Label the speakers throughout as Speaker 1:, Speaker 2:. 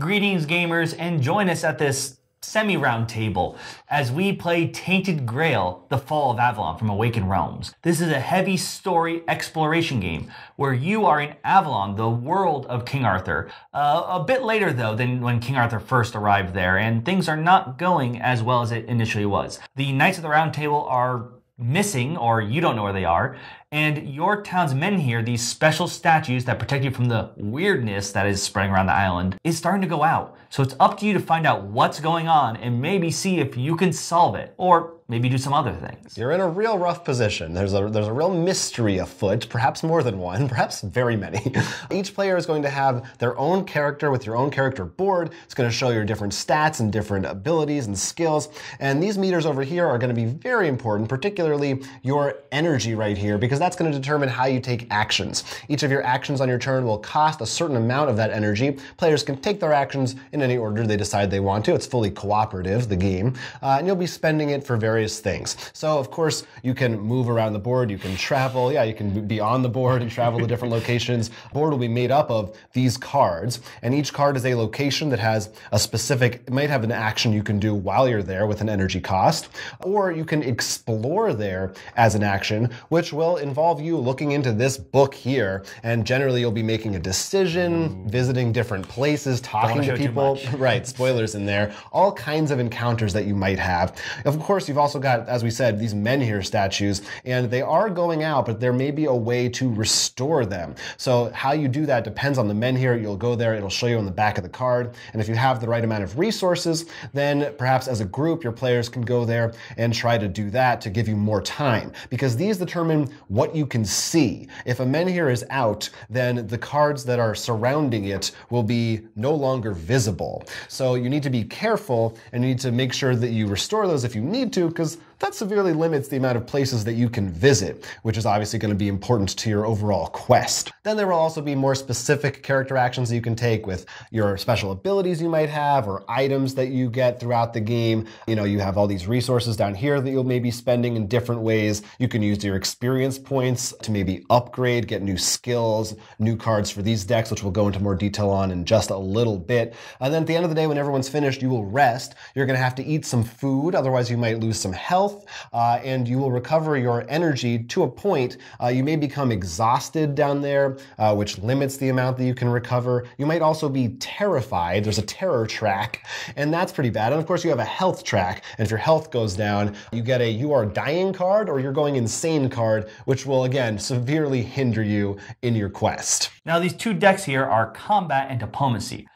Speaker 1: Greetings, gamers, and join us at this semi round table as we play Tainted Grail The Fall of Avalon from Awakened Realms. This is a heavy story exploration game where you are in Avalon, the world of King Arthur. Uh, a bit later, though, than when King Arthur first arrived there, and things are not going as well as it initially was. The Knights of the Round Table are missing, or you don't know where they are and your town's men here, these special statues that protect you from the weirdness that is spreading around the island, is starting to go out. So it's up to you to find out what's going on and maybe see if you can solve it or maybe do some other things.
Speaker 2: You're in a real rough position. There's a there's a real mystery afoot, perhaps more than one, perhaps very many. Each player is going to have their own character with your own character board. It's going to show your different stats and different abilities and skills. And these meters over here are going to be very important, particularly your energy right here because that's going to determine how you take actions. Each of your actions on your turn will cost a certain amount of that energy. Players can take their actions in any order they decide they want to. It's fully cooperative, the game, uh, and you'll be spending it for various things. So, of course, you can move around the board, you can travel, yeah, you can be on the board and travel to different locations. Board will be made up of these cards, and each card is a location that has a specific, it might have an action you can do while you're there with an energy cost, or you can explore there as an action, which will, in involve you looking into this book here, and generally you'll be making a decision, visiting different places, talking to people. right, spoilers in there. All kinds of encounters that you might have. Of course, you've also got, as we said, these men here statues, and they are going out, but there may be a way to restore them. So how you do that depends on the men here. You'll go there, it'll show you on the back of the card, and if you have the right amount of resources, then perhaps as a group, your players can go there and try to do that to give you more time, because these determine what you can see. If a menhir is out, then the cards that are surrounding it will be no longer visible. So you need to be careful and you need to make sure that you restore those if you need to, because that severely limits the amount of places that you can visit, which is obviously going to be important to your overall quest. Then there will also be more specific character actions you can take with your special abilities you might have or items that you get throughout the game. You know, you have all these resources down here that you'll maybe spending in different ways. You can use your experience points to maybe upgrade, get new skills, new cards for these decks, which we'll go into more detail on in just a little bit. And then at the end of the day, when everyone's finished, you will rest. You're going to have to eat some food, otherwise you might lose some health health uh, and you will recover your energy to a point. Uh, you may become exhausted down there, uh, which limits the amount that you can recover. You might also be terrified. There's a terror track, and that's pretty bad. And of course, you have a health track, and if your health goes down, you get a you are dying card or you're going insane card, which will again severely hinder you in your quest.
Speaker 1: Now, these two decks here are combat and diplomacy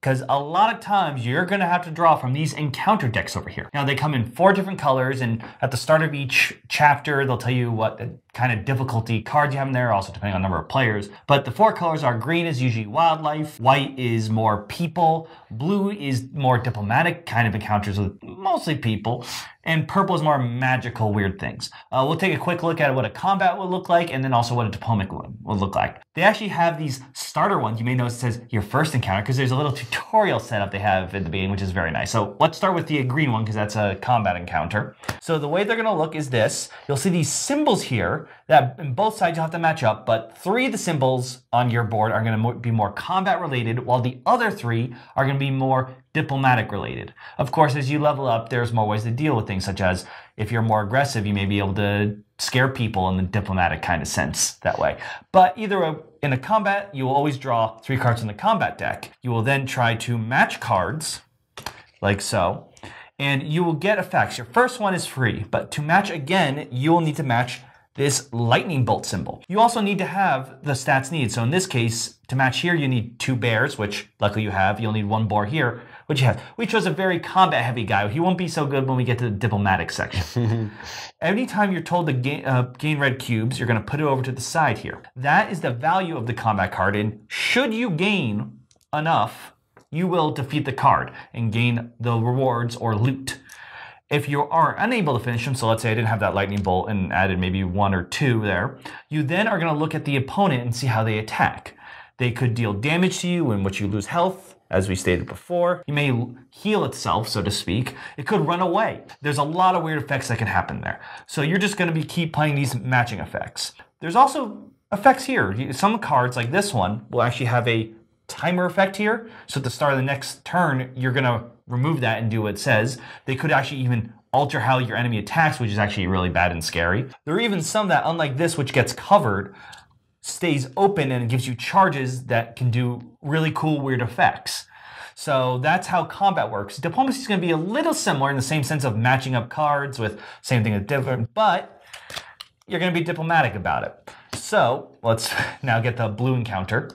Speaker 1: because a lot of times you're going to have to draw from these encounter decks over here. Now, they come in four different colors, and at the start of each chapter, they'll tell you what the kind of difficulty cards you have in there, also depending on number of players. But the four colors are green is usually wildlife, white is more people, blue is more diplomatic kind of encounters with mostly people, and purple is more magical weird things. Uh, we'll take a quick look at what a combat would look like and then also what a diplomatic would, would look like. They actually have these starter ones. You may notice it says your first encounter because there's a little tutorial setup they have at the beginning, which is very nice. So let's start with the green one because that's a combat encounter. So the way they're going to look is this. You'll see these symbols here that in both sides you'll have to match up, but three of the symbols on your board are going to be more combat related, while the other three are going to be more diplomatic related. Of course, as you level up, there's more ways to deal with things, such as if you're more aggressive, you may be able to scare people in the diplomatic kind of sense that way. But either way, in a combat, you will always draw three cards in the combat deck. You will then try to match cards, like so, and you will get effects. Your first one is free, but to match again, you will need to match this lightning bolt symbol. You also need to have the stats needed. So in this case, to match here, you need two bears, which luckily you have. You'll need one bar here, which you have. We chose a very combat heavy guy. He won't be so good when we get to the diplomatic section. Anytime you're told to gain, uh, gain red cubes, you're going to put it over to the side here. That is the value of the combat card. And should you gain enough, you will defeat the card and gain the rewards or loot if you are unable to finish them, so let's say I didn't have that lightning bolt and added maybe one or two there, you then are going to look at the opponent and see how they attack. They could deal damage to you in which you lose health, as we stated before. You may heal itself, so to speak. It could run away. There's a lot of weird effects that can happen there. So you're just going to be keep playing these matching effects. There's also effects here. Some cards, like this one, will actually have a timer effect here. So at the start of the next turn, you're going to remove that and do what it says. They could actually even alter how your enemy attacks, which is actually really bad and scary. There are even some that, unlike this, which gets covered, stays open and gives you charges that can do really cool, weird effects. So that's how combat works. Diplomacy is going to be a little similar in the same sense of matching up cards with same thing with different, but you're going to be diplomatic about it. So let's now get the blue encounter.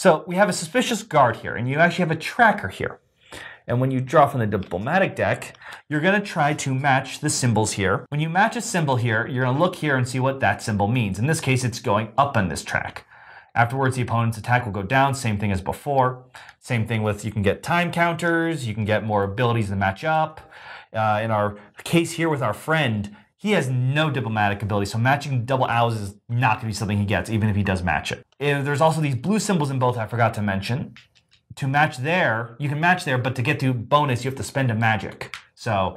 Speaker 1: So we have a suspicious guard here, and you actually have a tracker here. And when you draw from the diplomatic deck, you're going to try to match the symbols here. When you match a symbol here, you're going to look here and see what that symbol means. In this case, it's going up on this track. Afterwards, the opponent's attack will go down, same thing as before. Same thing with you can get time counters, you can get more abilities to match up. Uh, in our case here with our friend, he has no diplomatic ability, so matching double owls is not going to be something he gets, even if he does match it. there's also these blue symbols in both I forgot to mention. To match there, you can match there, but to get to bonus, you have to spend a magic. So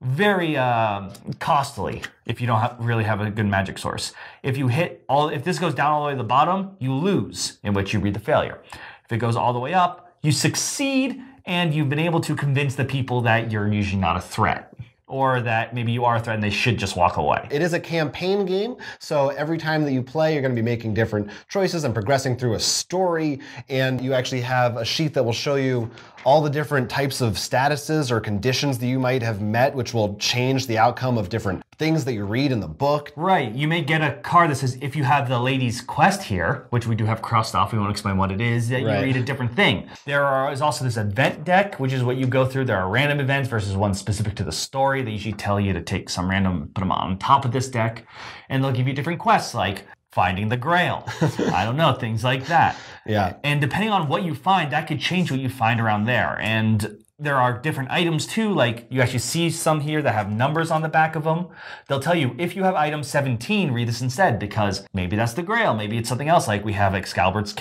Speaker 1: very um, costly if you don't really have a good magic source. If you hit all, if this goes down all the way to the bottom, you lose, in which you read the failure. If it goes all the way up, you succeed, and you've been able to convince the people that you're usually not a threat or that maybe you are a threat and they should just
Speaker 2: walk away. It is a campaign game, so every time that you play, you're going to be making different choices and progressing through a story. And you actually have a sheet that will show you all the different types of statuses or conditions that you might have met, which will change the outcome of different things
Speaker 1: that you read in the book. Right. You may get a card that says, if you have the lady's quest here, which we do have crossed off, we won't explain what it is, that right. you read a different thing. There is also this event deck, which is what you go through. There are random events versus one specific to the story story. They usually tell you to take some random, put them on top of this deck, and they'll give you different quests like finding the grail. I don't know, things like that. Yeah. And depending on what you find, that could change what you find around there. And there are different items too. Like you actually see some here that have numbers on the back of them. They'll tell you if you have item 17, read this instead because maybe that's the Grail. Maybe it's something else. Like we have Excalibur's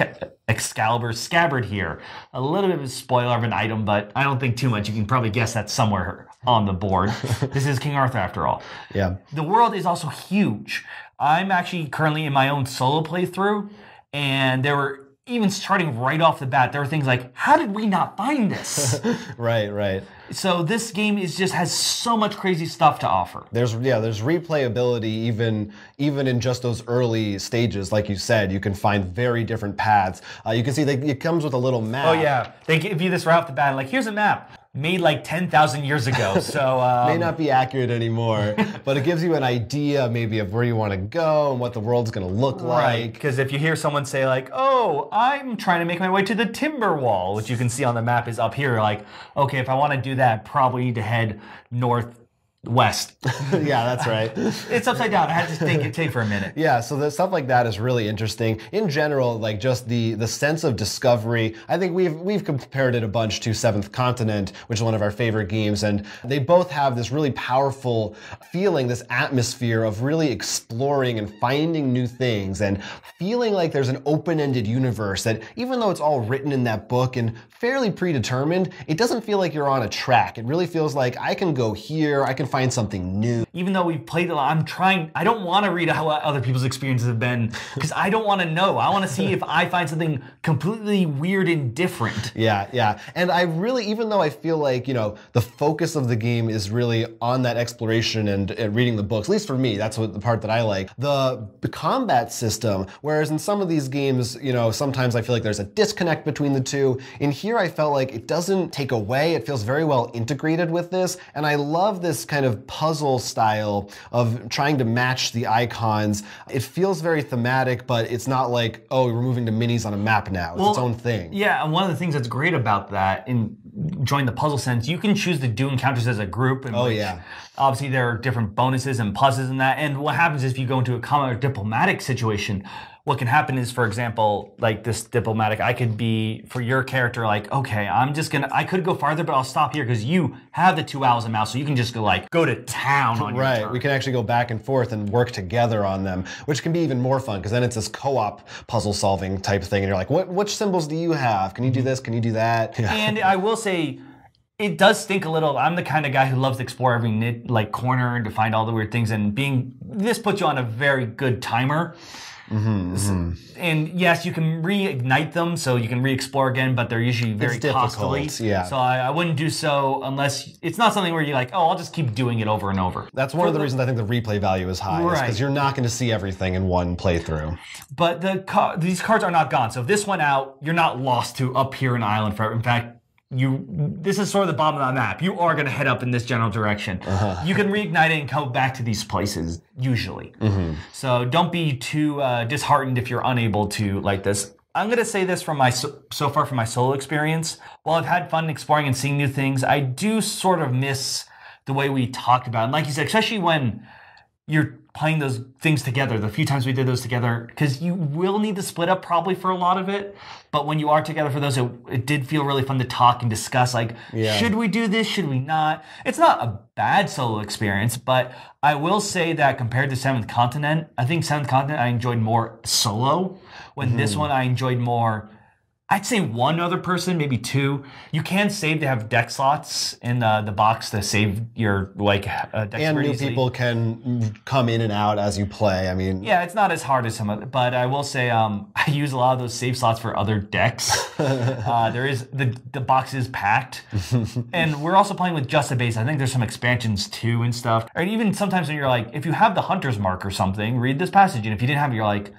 Speaker 1: Excalibur scabbard here. A little bit of a spoiler of an item, but I don't think too much. You can probably guess that's somewhere on the board. this is King Arthur after all. Yeah. The world is also huge. I'm actually currently in my own solo playthrough, and there were even starting right off the bat, there were things like, how did we not find this? right, right. So this game is just has so much crazy stuff to offer. There's yeah, there's
Speaker 2: replayability even even in just those early stages, like you said, you can find very different paths. Uh, you can see that it comes with a little map. Oh yeah,
Speaker 1: they give you this right off the bat, like here's a map made like 10,000 years ago. So um, may not
Speaker 2: be accurate anymore, but it gives you an
Speaker 1: idea maybe of where you want to go and what the world's going to look right, like. Because if you hear someone say like, "Oh, I'm trying to make my way to the timber wall," which you can see on the map is up here, like, okay, if I want to do that, probably need to head north West. yeah, that's right. it's upside down. I had to think it take for a minute.
Speaker 2: Yeah, so the stuff like that is really interesting. In general, like just the the sense of discovery. I think we've we've compared it a bunch to Seventh Continent, which is one of our favorite games, and they both have this really powerful feeling, this atmosphere of really exploring and finding new things and feeling like there's an open-ended universe that even though it's all written in that book and fairly predetermined, it doesn't feel like you're on a track. It really feels like I can go here, I can find something new.
Speaker 1: Even though we've played a lot, I'm trying, I don't want to read how other people's experiences have been because I don't want to know. I want to see if I find something completely weird and different. Yeah, yeah. And I really, even though I
Speaker 2: feel like, you know, the focus of the game is really on that exploration and, and reading the books, at least for me, that's what the part that I like. The combat system, whereas in some of these games, you know, sometimes I feel like there's a disconnect between the two. In here, I felt like it doesn't take away, it feels very well integrated with this. And I love this kind of kind of puzzle style of trying to match the icons. It feels very thematic, but it's not like, oh, we're moving
Speaker 1: to minis on a map now. It's well, its own thing. Yeah, and one of the things that's great about that in join the puzzle sense, you can choose to do encounters as a group. oh, which, yeah. Obviously, there are different bonuses and pluses in that. And what happens if you go into a common diplomatic situation? what can happen is, for example, like this diplomatic, I could be for your character like, okay, I'm just gonna, I could go farther, but I'll stop here because you have the two owls and mouse, so you can just go like go to town on right. Your turn. We can actually go back
Speaker 2: and forth and work together on them, which can be even more fun because then it's this co-op puzzle solving type thing, and you're like, what which symbols do you have? Can you do mm-hmm. this? Can you do that? Yeah.
Speaker 1: And I will say it does stink a little. I'm the kind of guy who loves to explore every like corner and to find all the weird things. And being this puts you on a very good timer.
Speaker 2: Mm-hmm, mm-hmm.
Speaker 1: And yes, you can reignite them, so you can re-explore again, but they're usually very it's costly. Yeah. So I, I, wouldn't do so unless it's not something where you're like, oh, I'll just keep doing it over and over. That's one For of the, the reasons I think the replay
Speaker 2: value is high, because right. you're not going to see everything in one playthrough.
Speaker 1: But the these cards are not gone. So if this went out, you're not lost to up here in Island forever. In fact, you this is sort of the bottom of that map. You are going to head up in this general direction. Uh-huh. You can reignite it and come back to these places usually. Mm-hmm. So don't be too uh, disheartened if you're unable to like this. I'm going to say this from my so, so far from my solo experience. While I've had fun exploring and seeing new things, I do sort of miss the way we talked about. And like you said, especially when you're playing those things together, the few times we did those together, because you will need to split up probably for a lot of it. But when you are together for those, it, it did feel really fun to talk and discuss like, yeah. should we do this? Should we not? It's not a bad solo experience, but I will say that compared to Seventh Continent, I think Seventh Continent I enjoyed more solo.
Speaker 2: When mm-hmm. this one I
Speaker 1: enjoyed more I'd say one other person, maybe two. You can save to have deck slots in the uh, the box to save your like. Uh, and new easily. people
Speaker 2: can come in and out as you play. I mean,
Speaker 1: yeah, it's not as hard as some of, it, but I will say um, I use a lot of those save slots for other decks. uh, there is the the box is packed, and we're also playing with just a base. I think there's some expansions too and stuff. And even sometimes when you're like, if you have the hunter's mark or something, read this passage, and if you didn't have, it, you're like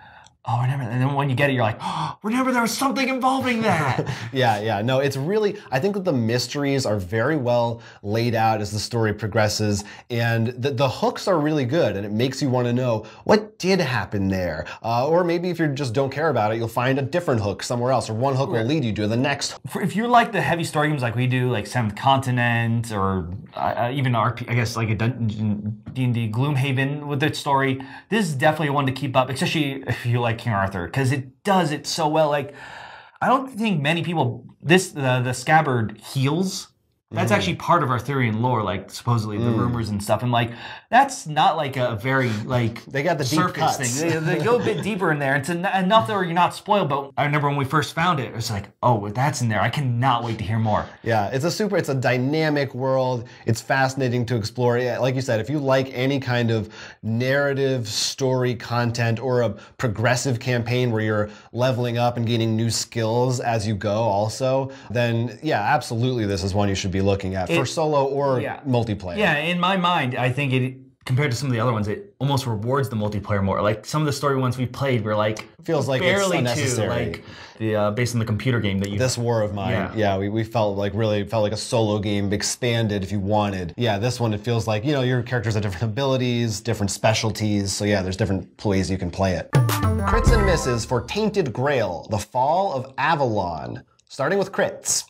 Speaker 1: oh, remember. And then when you get it, you're like, oh, remember there was something involving that. yeah, yeah.
Speaker 2: No, it's really, I think that the mysteries are very well laid out as the story progresses. And the, the hooks are really good. And it makes you want to know what did happen there. Uh, or maybe if you just don't care about it, you'll find a different hook somewhere else. Or one hook will lead you to the next.
Speaker 1: If you like the heavy story games like we do, like Seventh Continent or uh, uh even RP, I guess like a Dungeon, D&D Gloomhaven with its story, this is definitely one to keep up, especially if you like like King Arthur because it does it so well. Like I don't think many people this the the scabbard heals that's mm. actually part of Arthurian lore, like supposedly mm. the rumors and stuff. And like, that's not like a very like they got the surface thing. They, they, go a bit deeper in there. It's en- enough that you're not spoiled. But I remember when we first found it, it was like, oh, that's in there. I cannot wait to hear more.
Speaker 2: Yeah, it's a super. It's a dynamic world. It's fascinating to explore. Yeah, like you said, if you like any kind of narrative story content or a progressive campaign where you're leveling up and gaining new skills as you go, also, then yeah, absolutely, this is one you should be looking at it, for solo or yeah. multiplayer.
Speaker 1: Yeah, in my mind, I think it compared to some of the other ones, it almost rewards the multiplayer more. Like some of the story ones we played were like feels like barely it's too, like the uh, based on the computer game that you. This War of Mine, yeah, yeah we, we felt like really felt like a solo
Speaker 2: game expanded if you wanted. Yeah, this one it feels like you know your characters have different abilities, different specialties. So yeah, there's different ways you can play it. Crits and misses for Tainted Grail: The Fall of Avalon. Starting with crits.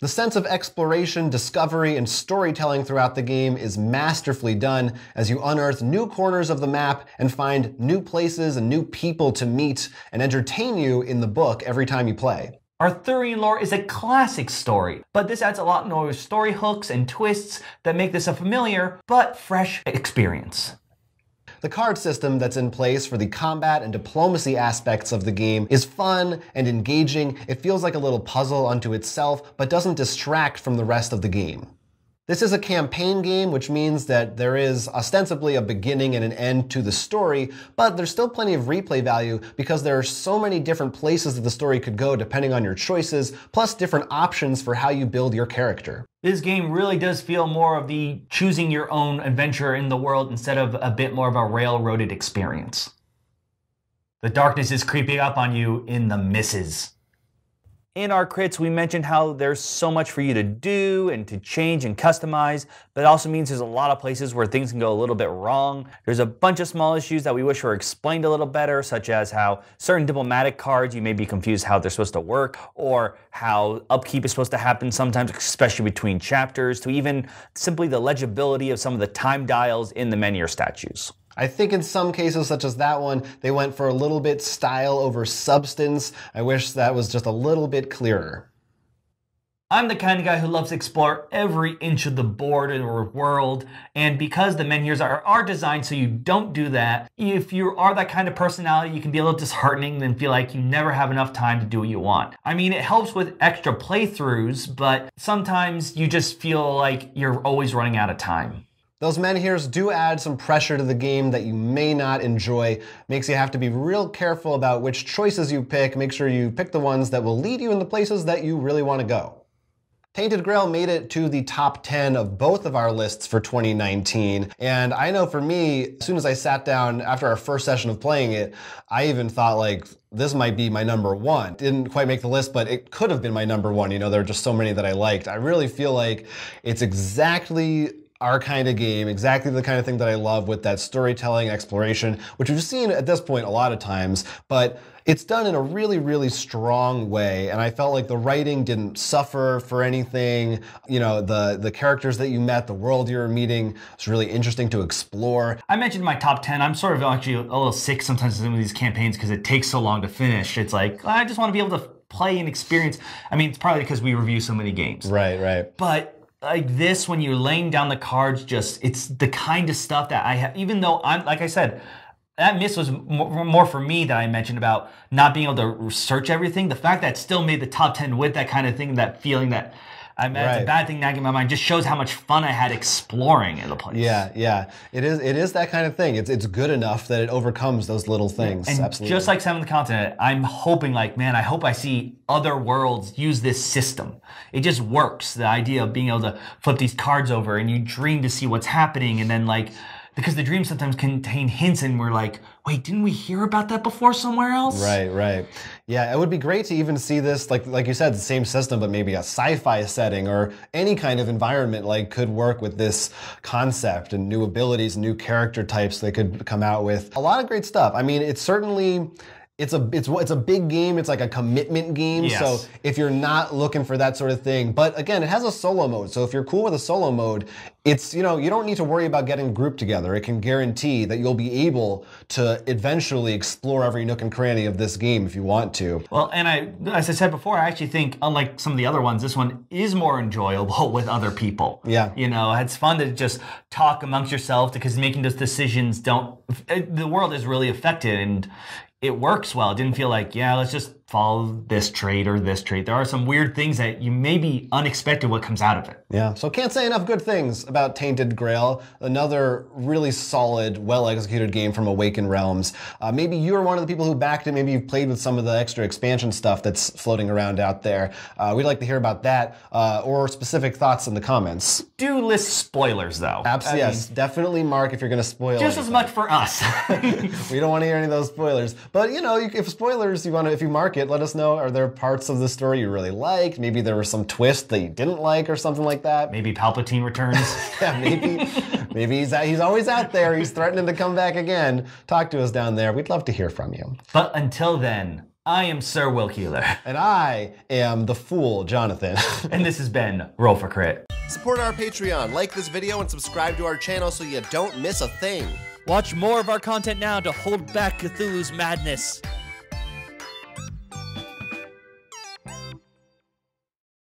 Speaker 2: The sense of exploration, discovery, and storytelling throughout the game is masterfully done as you unearth new corners of the map and find new places and new people to meet and entertain you in
Speaker 1: the book every time you play. Arthurian lore is a classic story, but this adds a lot more story hooks and twists that make this a familiar but fresh experience
Speaker 2: the card system that's in place for the combat and diplomacy aspects of the game is fun and engaging. It feels like a little puzzle unto itself, but doesn't distract from the rest of the game. This is a campaign game, which means that there is ostensibly a beginning and an end to the story, but there's still plenty of replay value because there are so many different places that the story could go depending on your choices, plus different options for how you build your character.
Speaker 1: This game really does feel more of the choosing your own adventure in the world instead of a bit more of a railroaded experience. The darkness is creeping up on you in the misses. In our crits, we mentioned how there's so much for you to do and to change and customize, but it also means there's a lot of places where things can go a little bit wrong. There's a bunch of small issues that we wish were explained a little better, such as how certain diplomatic cards, you may be confused how they're supposed to work, or how upkeep is supposed to happen sometimes, especially between chapters, to even simply the legibility of some of the time dials in the menhir statues.
Speaker 2: I think in some cases, such as that one, they went for a little bit style over substance. I wish that was just a little bit clearer.
Speaker 1: I'm the kind of guy who loves to explore every inch of the board or world, and because the menhirs are, are designed so you don't do that, if you are that kind of personality, you can be a little disheartening and feel like you never have enough time to do what you want. I mean, it helps with extra playthroughs, but sometimes you just feel like you're always running out of time.
Speaker 2: Those men here do add some pressure to the game that you may not enjoy. Makes you have to be real careful about which choices you pick. Make sure you pick the ones that will lead you in the places that you really want to go. Tainted Grail made it to the top 10 of both of our lists for 2019. And I know for me, as soon as I sat down after our first session of playing it, I even thought like, this might be my number one. Didn't quite make the list, but it could have been my number one. You know, there are just so many that I liked. I really feel like it's exactly our kind of game, exactly the kind of thing that I love with that storytelling exploration, which we've seen at this point a lot of times, but it's done in a really, really strong way. And I felt like the writing didn't suffer for anything. You know, the the characters that you met, the world you were meeting, it's really interesting to explore.
Speaker 1: I mentioned my top ten. I'm sort of actually a little sick sometimes of some of these campaigns because it takes so long to finish. It's like I just want to be able to play and experience. I mean, it's probably because we review so many games. Right, right. But like this when you're laying down the cards just it's the kind of stuff that i have even though i'm like i said that miss was more for me that i mentioned about not being able to research everything the fact that still made the top 10 with that kind of thing that feeling that I mean, right. it's a bad thing nagging my mind. Just shows how much fun I had exploring in the place.
Speaker 2: Yeah, yeah. It is. It is that kind of thing. It's it's good enough that it overcomes those little things. And Absolutely. just
Speaker 1: like Seventh Continent, I'm hoping like, man, I hope I see other worlds use this system. It just works. The idea of being able to flip these cards over and you dream to see what's happening, and then like because the dreams sometimes contain hints and we're like wait didn't we hear about that before somewhere else right right yeah it
Speaker 2: would be great to even see this like like you said the same system but maybe a sci-fi setting or any kind of environment like could work with this concept and new abilities new character types they could come out with a lot of great stuff i mean it's certainly it's a it's it's a big game. It's like a commitment game. Yes. So if you're not looking for that sort of thing, but again, it has a solo mode. So if you're cool with a solo mode, it's you know you don't need to worry about getting grouped together. It can guarantee that you'll be able to eventually explore every nook and cranny of this game if you want to.
Speaker 1: Well, and I as I said before, I actually think unlike some of the other ones, this one is more enjoyable with other people. Yeah, you know, it's fun to just talk amongst yourself because making those decisions don't. The world is really affected, and it works well. It didn't feel like, yeah, let's just follow this trade or this trade. There are some weird things that you may be unexpected what comes out of it.
Speaker 2: Yeah, so can't say enough good things about Tainted Grail. Another really solid, well executed game from Awakened Realms. Uh, maybe you're one of the people who backed it. Maybe you've played with some of the extra expansion stuff that's floating around out there. Uh, we'd like to hear about that uh, or specific thoughts in the comments. Do list spoilers though. Absolutely, yes. Mean, definitely, Mark, if you're going to spoil Just anything. as
Speaker 1: much for us.
Speaker 2: we don't want to hear any of those spoilers. But, you know, if spoilers, you want to, if you mark it, it, let us know. Are there parts of the story you really liked? Maybe there was some twist that you didn't like or something like that. Maybe Palpatine returns. yeah, maybe. maybe he's, out, he's always out there. He's threatening to come back again. Talk to us down there. We'd love to hear from you.
Speaker 1: But until then, I am Sir
Speaker 2: Will Keeler. And I am the fool, Jonathan. and this has been Roll for Crit. Support our Patreon, like this video, and subscribe to our channel so you don't miss a thing. Watch
Speaker 1: more of our content now to hold back Cthulhu's madness.